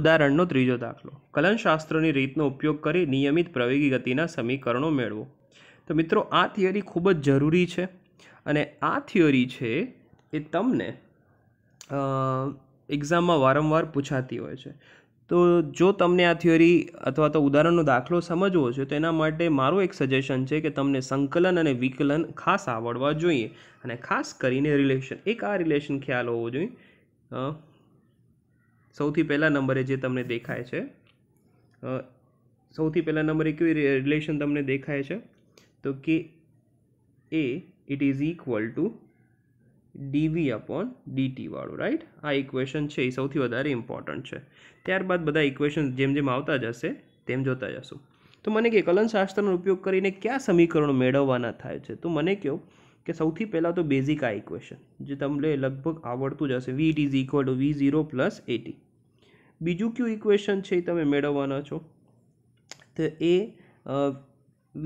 ઉદાહરણનો ત્રીજો દાખલો કલનશાસ્ત્રની રીતનો ઉપયોગ કરી નિયમિત પ્રવેગી ગતિના સમીકરણો મેળવો તો મિત્રો આ થિયરી ખૂબ જ જરૂરી છે અને આ થિયરી છે એ તમને એક્ઝામમાં વારંવાર પૂછાતી હોય છે તો જો તમને આ થિયરી અથવા તો ઉદાહરણનો દાખલો સમજવો છે તો એના માટે મારું એક સજેશન છે કે તમને સંકલન અને વિકલન ખાસ આવડવા જોઈએ અને ખાસ કરીને રિલેશન એક આ રિલેશન ખ્યાલ હોવો જોઈએ સૌથી પહેલા નંબરે જે તમને દેખાય છે સૌથી પહેલા નંબરે કેવી રિલેશન તમને દેખાય છે તો કે a it is equal to d v upon d t ડીટીવાળું રાઈટ આ ઇક્વેશન છે એ સૌથી વધારે ઇમ્પોર્ટન્ટ છે ત્યારબાદ બધા ઇક્વેશન જેમ જેમ આવતા જશે તેમ જોતા જશું તો મને કે કલનશાસ્ત્રનો ઉપયોગ કરીને કયા સમીકરણો મેળવવાના થાય છે તો મને કહો કે સૌથી પહેલાં તો બેઝિક આ ઇક્વેશન જે તમને લગભગ આવડતું જ હશે v it is equal to v zero plus a t બીજું કયું ઇક્વેશન છે એ તમે મેળવવાના છો તો એ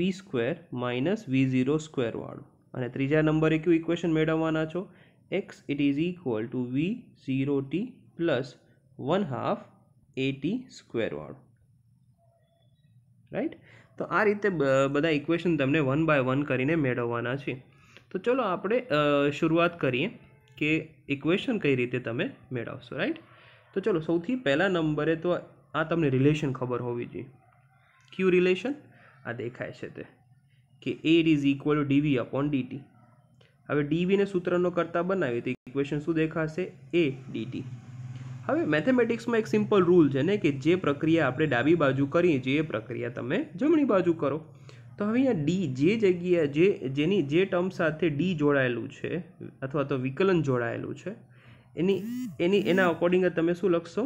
v square minus v zero સ્ક્વેરવાળું અને ત્રીજા નંબરે કયું ઇક્વેશન મેળવવાના છો x it is equal to v zero t plus one half a t સ્ક્વેરવાળું રાઈટ તો આ રીતે બધા ઇક્વેશન તમને વન બાય વન કરીને મેળવવાના છે તો ચલો આપણે શરૂઆત કરીએ કે ઇક્વેશન કઈ રીતે તમે મેળવશો રાઈટ તો ચલો સૌથી પહેલા નંબરે તો આ તમને રિલેશન ખબર હોવી જોઈએ ક્યુ રિલેશન આ દેખાય છે તે કે a is equal to d v upon d t હવે ડીવીને સૂત્રનો કરતાં બનાવીએ તો ઇક્વેશન શું દેખાશે એ ડીટી હવે મેથેમેટિક્સમાં એક સિમ્પલ રૂલ છે ને કે જે પ્રક્રિયા આપણે ડાબી બાજુ કરીએ છીએ એ પ્રક્રિયા તમે જમણી બાજુ કરો તો હવે અહીંયા ડી જે જગ્યા જે જેની જે ટર્મ સાથે ડી જોડાયેલું છે અથવા તો વિકલન જોડાયેલું છે એની એની એના અકોર્ડિંગ તમે શું લખશો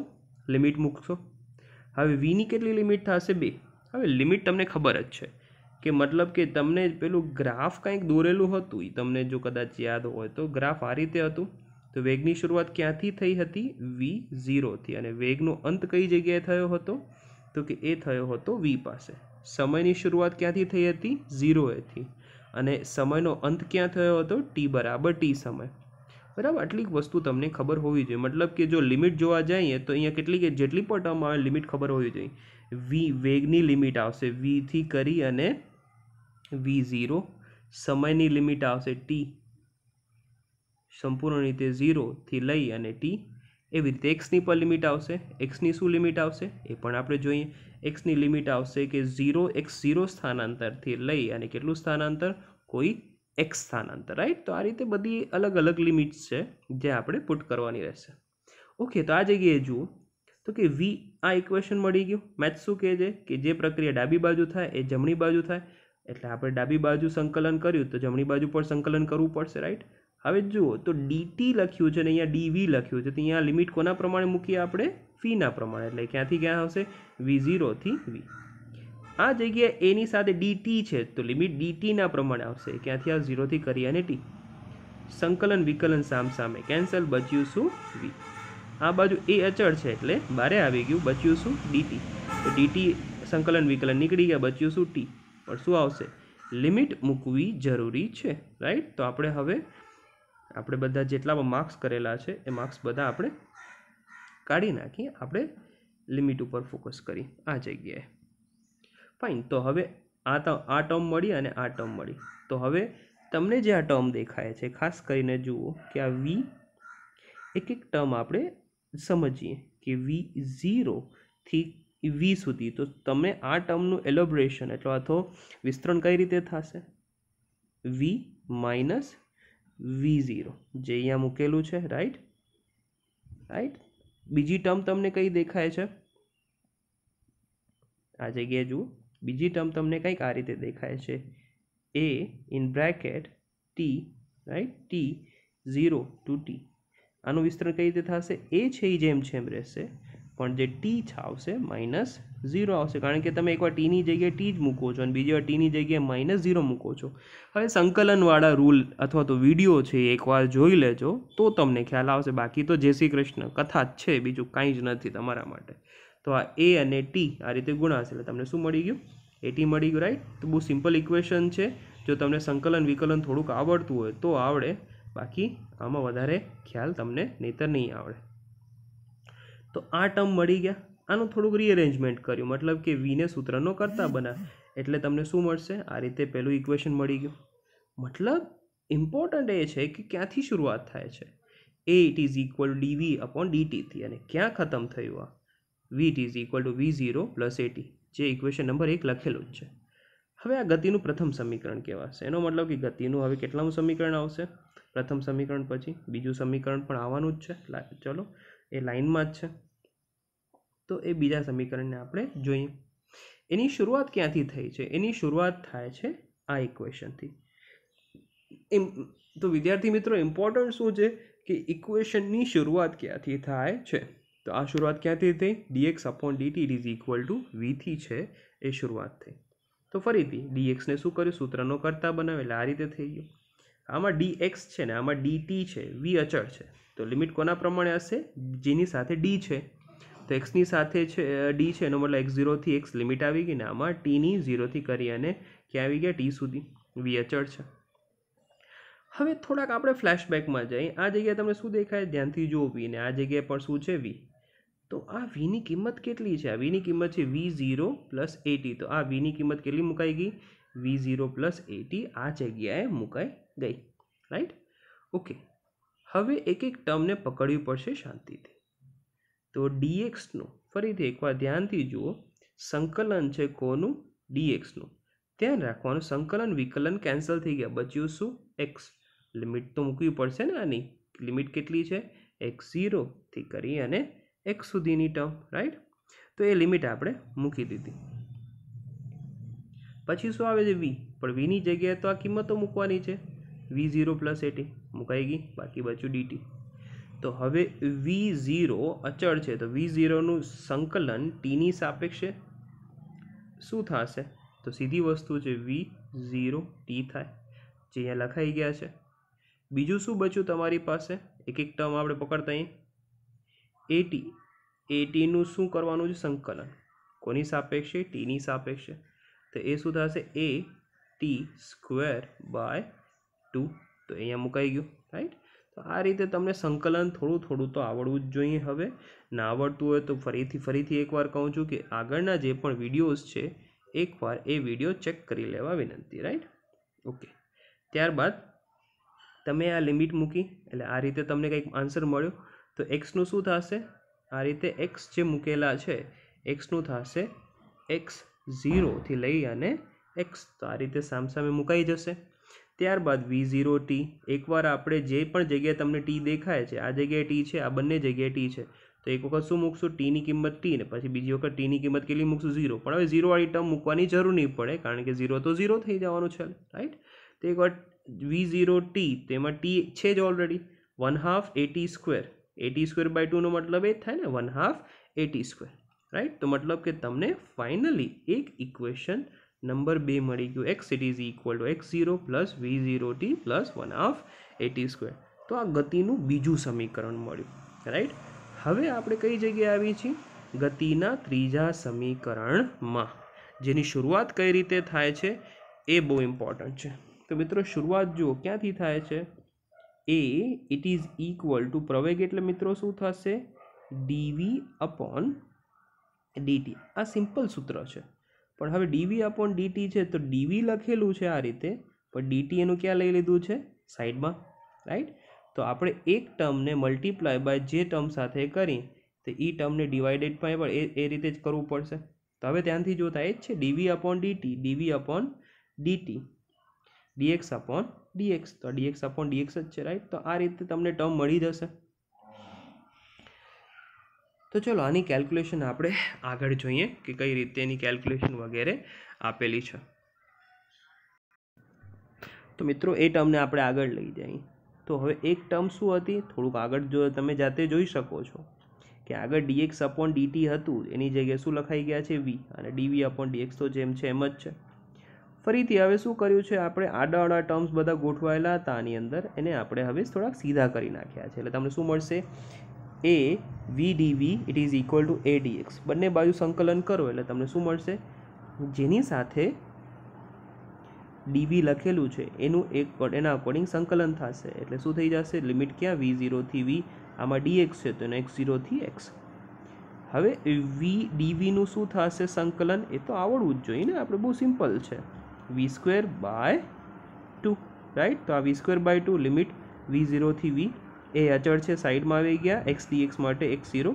લિમિટ મૂકશો હવે વીની કેટલી લિમિટ થશે બે હવે લિમિટ તમને ખબર જ છે કે મતલબ કે તમને પેલું ગ્રાફ કંઈક દોરેલું હતું એ તમને જો કદાચ યાદ હોય તો ગ્રાફ આ રીતે હતું તો વેગની શરૂઆત ક્યાંથી થઈ હતી વી ઝીરોથી અને વેગનો અંત કઈ જગ્યાએ થયો હતો તો કે એ થયો હતો વી પાસે સમયની શરૂઆત ક્યાંથી થઈ હતી ઝીરોએથી અને સમયનો અંત ક્યાં થયો હતો ટી બરાબર ટી સમય બરાબર આટલી વસ્તુ તમને ખબર હોવી જોઈએ મતલબ કે જો લિમિટ જોવા જઈએ તો અહીંયા કેટલી જેટલી પણ ટર્મ આવે લિમિટ ખબર હોવી જોઈએ વી વેગની લિમિટ આવશે વીથી કરી અને વી ઝીરો સમયની લિમિટ આવશે ટી સંપૂર્ણ રીતે ઝીરોથી લઈ અને ટી એવી રીતે એક્સની પણ લિમિટ આવશે એક્સની શું લિમિટ આવશે એ પણ આપણે જોઈએ એક્સની લિમિટ આવશે કે ઝીરો એક્સ ઝીરો સ્થાનાંતરથી લઈ અને કેટલું સ્થાનાંતર કોઈ એક્સ સ્થાનાંતર રાઈટ તો આ રીતે બધી અલગ અલગ લિમિટ્સ છે જે આપણે પુટ કરવાની રહેશે ઓકે તો આ જગ્યાએ જુઓ તો કે વી આ ઇક્વેશન મળી ગયું મેચ શું કહે છે કે જે પ્રક્રિયા ડાબી બાજુ થાય એ જમણી બાજુ થાય એટલે આપણે ડાબી બાજુ સંકલન કર્યું તો જમણી બાજુ પર સંકલન કરવું પડશે રાઈટ હવે જુઓ તો ડીટી લખ્યું છે ને અહીંયા ડીવી લખ્યું છે તો અહીંયા લિમિટ કોના પ્રમાણે મૂકીએ આપણે ફીના પ્રમાણે એટલે ક્યાંથી ક્યાં આવશે વી ઝીરોથી વી આ જગ્યાએ એની સાથે ડીટી છે તો લિમિટ ડીટીના પ્રમાણે આવશે ક્યાંથી આ ઝીરોથી કરી અને ટી સંકલન વિકલન સામે કેન્સલ બચ્યું શું વી આ બાજુ એ અચળ છે એટલે બારે આવી ગયું બચ્યું શું ડીટી તો ડીટી સંકલન વિકલન નીકળી ગયા બચ્યું શું ટી પણ શું આવશે લિમિટ મૂકવી જરૂરી છે રાઈટ તો આપણે હવે આપણે બધા જેટલા પણ માર્ક્સ કરેલા છે એ માર્ક્સ બધા આપણે કાઢી નાખીએ આપણે લિમિટ ઉપર ફોકસ કરી આ જગ્યાએ ફાઇન તો હવે આ આ ટર્મ મળી અને આ ટર્મ મળી તો હવે તમને જે આ ટર્મ દેખાય છે ખાસ કરીને જુઓ કે આ વી એક એક ટર્મ આપણે સમજીએ કે વી ઝીરોથી વી સુધી તો તમે આ ટર્મનું એલોબ્રેશન એટલે તો વિસ્તરણ કઈ રીતે થશે વી માઇનસ વી ઝીરો જે અહીંયા મૂકેલું છે રાઈટ રાઈટ બીજી ટર્મ તમને કઈ દેખાય છે આ જગ્યાએ જુઓ બીજી ટર્મ તમને કંઈક આ રીતે દેખાય છે a in bracket t right t zero to t આનું વિસ્તરણ કઈ રીતે થશે એ છે એ જેમ છે એમ રહેશે પણ જે ટી છ આવશે માઇનસ ઝીરો આવશે કારણ કે તમે એકવાર ટીની જગ્યાએ ટી જ મૂકો છો અને બીજી વાર ટીની જગ્યાએ માઇનસ ઝીરો મૂકો છો હવે સંકલનવાળા રૂલ અથવા તો વિડીયો છે એકવાર જોઈ લેજો તો તમને ખ્યાલ આવશે બાકી તો જય શ્રી કૃષ્ણ કથા જ છે બીજું કાંઈ જ નથી તમારા માટે તો આ એ અને ટી આ રીતે ગુણાશે એટલે તમને શું મળી ગયું એટી મળી ગયું રાઈટ તો બહુ સિમ્પલ ઇક્વેશન છે જો તમને સંકલન વિકલન થોડુંક આવડતું હોય તો આવડે બાકી આમાં વધારે ખ્યાલ તમને નહીતર નહીં આવડે તો આ ટર્મ મળી ગયા આનું થોડુંક રીઅરેન્જમેન્ટ કર્યું મતલબ કે વીને સૂત્રનો કરતા બના એટલે તમને શું મળશે આ રીતે પહેલું ઇક્વેશન મળી ગયું મતલબ ઇમ્પોર્ટન્ટ એ છે કે ક્યાંથી શરૂઆત થાય છે a it is equal d v upon ડીટીથી અને ક્યાં ખતમ થયું આ v it is equal to v zero plus a t જે ઇક્વેશન નંબર એક લખેલું જ છે હવે આ ગતિનું પ્રથમ સમીકરણ કહેવાશે એનો મતલબ કે ગતિનું હવે કેટલાનું સમીકરણ આવશે પ્રથમ સમીકરણ પછી બીજું સમીકરણ પણ આવવાનું જ છે ચલો એ લાઇનમાં જ છે તો એ બીજા સમીકરણને આપણે જોઈએ એની શરૂઆત ક્યાંથી થઈ છે એની શરૂઆત થાય છે આ ઇક્વેશનથી એમ તો વિદ્યાર્થી મિત્રો ઇમ્પોર્ટન્ટ શું છે કે ઇક્વેશનની શરૂઆત ક્યાંથી થાય છે તો આ શરૂઆત ક્યાંથી થઈ d x upon d t it is equal to વીથી છે એ શરૂઆત થઈ તો ફરીથી ડીએક્સને શું કર્યું સૂત્રનો કરતા બનાવે એટલે આ રીતે થઈ ગયું આમાં ડીએક્સ છે ને આમાં ડીટી છે વી અચળ છે તો લિમિટ કોના પ્રમાણે હશે જેની સાથે ડી છે તો એક્સની સાથે છે ડી છે એનો મતલબ એક્સ ઝીરોથી એક્સ લિમિટ આવી ગઈ ને આમાં ટીની ઝીરોથી કરી અને ક્યાં આવી ગયા ટી સુધી વી અચળ છે હવે થોડાક આપણે ફ્લેશબેકમાં જઈએ આ જગ્યાએ તમને શું દેખાય ધ્યાનથી જુઓ વી ને આ જગ્યાએ પણ શું છે વી તો આ વીની કિંમત કેટલી છે આ વીની કિંમત છે વી ઝીરો પ્લસ એટી તો આ વીની કિંમત કેટલી મુકાઈ ગઈ વી ઝીરો પ્લસ એટી આ જગ્યાએ મુકાઈ ગઈ રાઈટ ઓકે હવે એક એક ટર્મને પકડવી પડશે શાંતિથી તો ડીએક્સનું ફરીથી એકવાર ધ્યાનથી જુઓ સંકલન છે કોનું ડીએક્સનું ધ્યાન રાખવાનું સંકલન વિકલન કેન્સલ થઈ ગયા બચ્યું શું એક્સ લિમિટ તો મૂકવી પડશે ને આની લિમિટ કેટલી છે એક્સ ઝીરોથી કરી અને એક સુધીની ટર્મ રાઈટ તો એ લિમિટ આપણે મૂકી દીધી પછી શું આવે છે વી પણ વીની જગ્યાએ તો આ કિંમતો મૂકવાની છે વી ઝીરો પ્લસ એટી મુકાઈ ગઈ બાકી બચ્યું ડીટી તો હવે વી ઝીરો અચળ છે તો વી ઝીરોનું સંકલન ટીની સાપેક્ષે શું થશે તો સીધી વસ્તુ છે વી ઝીરો ટી થાય જે અહીંયા લખાઈ ગયા છે બીજું શું બચ્યું તમારી પાસે એક એક ટર્મ આપણે પકડતા અહીં એટી એટીનું શું કરવાનું છે સંકલન કોની સાપેક્ષે ટીની સાપેક્ષે તો એ શું થશે a t square by two તો અહીંયા મુકાઈ ગયું રાઈટ તો આ રીતે તમને સંકલન થોડું થોડું તો આવડવું જ જોઈએ હવે ના આવડતું હોય તો ફરીથી ફરીથી એકવાર કહું છું કે આગળના જે પણ વિડીયોઝ છે એકવાર એ વિડીયો ચેક કરી લેવા વિનંતી રાઈટ ઓકે ત્યારબાદ તમે આ લિમિટ મૂકી એટલે આ રીતે તમને કંઈક આન્સર મળ્યો તો એક્સનું શું થશે આ રીતે એક્સ જે મૂકેલા છે એક્સનું થશે એક્સ ઝીરોથી લઈ અને એક્સ તો આ રીતે સામસામે મુકાઈ જશે ત્યારબાદ વી ઝીરો ટી એકવાર આપણે જે પણ જગ્યાએ તમને ટી દેખાય છે આ જગ્યાએ ટી છે આ બંને જગ્યાએ ટી છે તો એક વખત શું મૂકશું ટીની કિંમત ટી ને પછી બીજી વખત ટીની કિંમત કેટલી મૂકશું ઝીરો પણ હવે ઝીરોવાળી ટર્મ મૂકવાની જરૂર નહીં પડે કારણ કે ઝીરો તો ઝીરો થઈ જવાનું છે રાઈટ તો એકવાર વી ઝીરો ટી તેમાં ટી છે જ already one half a t square a t square by ટુનો મતલબ એ થાય ને one half a t square right તો મતલબ કે તમને ફાઇનલી એક ઇક્વેશન નંબર બે મળી ગયું x it is equal to x zero plus v zero t plus one half a t square તો આ ગતિનું બીજું સમીકરણ મળ્યું રાઈટ હવે આપણે કઈ જગ્યાએ આવી છીએ ગતિના ત્રીજા સમીકરણમાં જેની શરૂઆત કઈ રીતે થાય છે એ બહુ ઇમ્પોર્ટન્ટ છે તો મિત્રો શરૂઆત જુઓ ક્યાંથી થાય છે a it is equal to પ્રવેગ એટલે મિત્રો શું થશે ડીવી અપોન ડીટી આ સિમ્પલ સૂત્ર છે પણ હવે ડીવી અપોન ડીટી છે તો ડીવી લખેલું છે આ રીતે પણ ડીટી એનું ક્યાં લઈ લીધું છે સાઈડમાં રાઈટ તો આપણે એક ટર્મને મલ્ટીપ્લાય બાય જે ટર્મ સાથે કરી તો એ ટર્મને ડિવાઇડેડ પણ એ એ રીતે જ કરવું પડશે તો હવે ત્યાંથી જોતા એ જ છે d v upon d t d v upon d t d x upon d x તો ડીએક્સ અપોન ડીએક્સ જ છે રાઈટ તો આ રીતે તમને ટર્મ મળી જશે તો ચલો આની કેલ્ક્યુલેશન આપણે આગળ જોઈએ કે કઈ રીતે એની કેલ્ક્યુલેશન વગેરે આપેલી છે તો મિત્રો એ ટર્મને આપણે આગળ લઈ જઈએ તો હવે એક ટર્મ શું હતી થોડુંક આગળ જો તમે જાતે જોઈ શકો છો કે આગળ ડીએક્સ અપોન ડીટી હતું એની જગ્યાએ શું લખાઈ ગયા છે વી અને ડીવી અપોન ડીએક્સ તો જેમ છે એમ જ છે ફરીથી હવે શું કર્યું છે આપણે આડા આડા ટર્મ્સ બધા ગોઠવાયેલા હતા આની અંદર એને આપણે હવે થોડાક સીધા કરી નાખ્યા છે એટલે તમને શું મળશે એ v d v it is equal to a d x બંને બાજુ સંકલન કરો એટલે તમને શું મળશે જેની સાથે ડીવી લખેલું છે એનું એક એના અકોર્ડિંગ સંકલન થશે એટલે શું થઈ જશે લિમિટ ક્યાં વી ઝીરોથી વી આમાં ડી એક્સ છે તો એનો એક્સ ઝીરોથી એક્સ હવે વી ડીવીનું શું થશે સંકલન એ તો આવડવું જ જોઈએ ને આપણે બહુ સિમ્પલ છે v square by two right તો આ v square by two limit v ઝીરોથી વી એ અચળ છે સાઈડમાં આવી ગયા એક્સ ડી એક્સ માટે એક્સ ઝીરો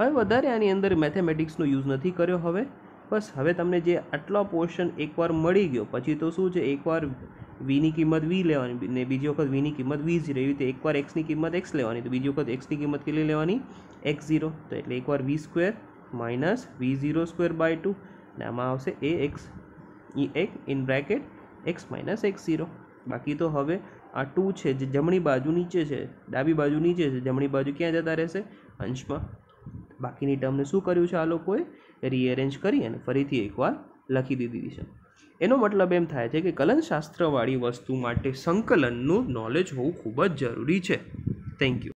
હવે વધારે આની અંદર મેથેમેટિક્સનો યુઝ નથી કર્યો હવે બસ હવે તમને જે આટલો પોર્શન એકવાર મળી ગયો પછી તો શું છે એકવાર વીની કિંમત વી લેવાની ને બીજી વખત વીની કિંમત વી ઝીરો એવી રીતે એકવાર એક્સની કિંમત એક્સ લેવાની તો બીજી વખત એક્સની કિંમત કેટલી લેવાની એક્સ ઝીરો તો એટલે એકવાર v square minus v zero square by two ને આમાં આવશે એ એક્સ એ એક in bracket x minus x zero બાકી તો હવે આ ટુ છે જે જમણી બાજુ નીચે છે ડાબી બાજુ નીચે છે જમણી બાજુ ક્યાં જતા રહેશે અંશમાં બાકીની ટર્મને શું કર્યું છે આ લોકોએ રીએરેન્જ કરી અને ફરીથી એકવાર લખી દીધી છે એનો મતલબ એમ થાય છે કે કલનશાસ્ત્રવાળી વસ્તુ માટે સંકલનનું નોલેજ હોવું ખૂબ જ જરૂરી છે થેન્ક યુ